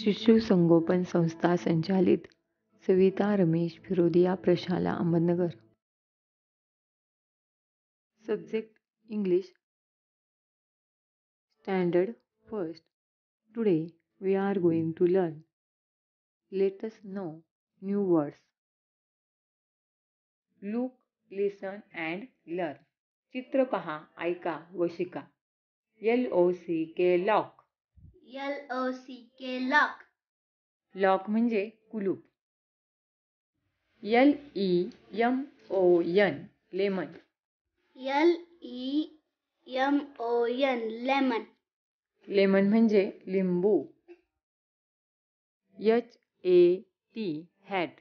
शिशु संगोपन संस्था संचालित सविता रमेश फिरोदिया प्रशाला Ahmednagar subject English standard first today we are going to learn let's know new words look listen and learn चित्र पहा ऐका व शिका एल ओ सी के लॉक एल ओ सी के लॉक लॉक म्हणजे कुलूप L E M O N lemon L E M O N lemon lemon म्हणजे लिंबू H A T hat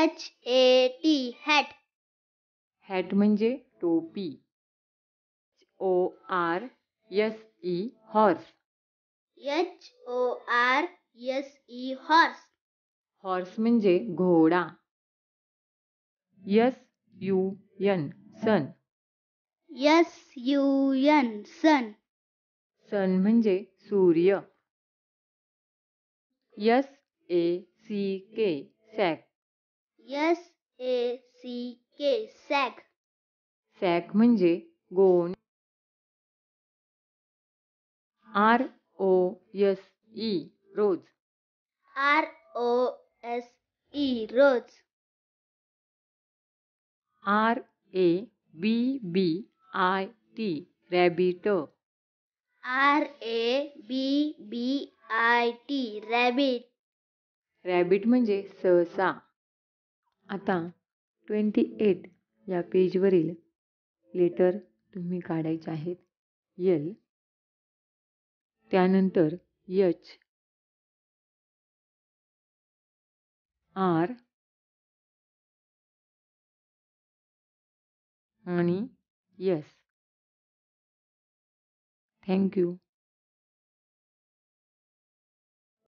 H A T hat hat म्हणजे टोपी O R S E horse H O R S E horse horse म्हणजे घोडा S U N sun S U N sun sun म्हणजे सूर्य yes A C K sack yes A C K sack sack म्हणजे गोण R O S E rose R O S E rose R A B B I T rabbit R A B B I T rabbit rabbit म्हणजे सहसा आता twenty eight या पेजवरील letter तुम्ही काढायचे आहेत L त्यानंतर यच आर आणि S thank you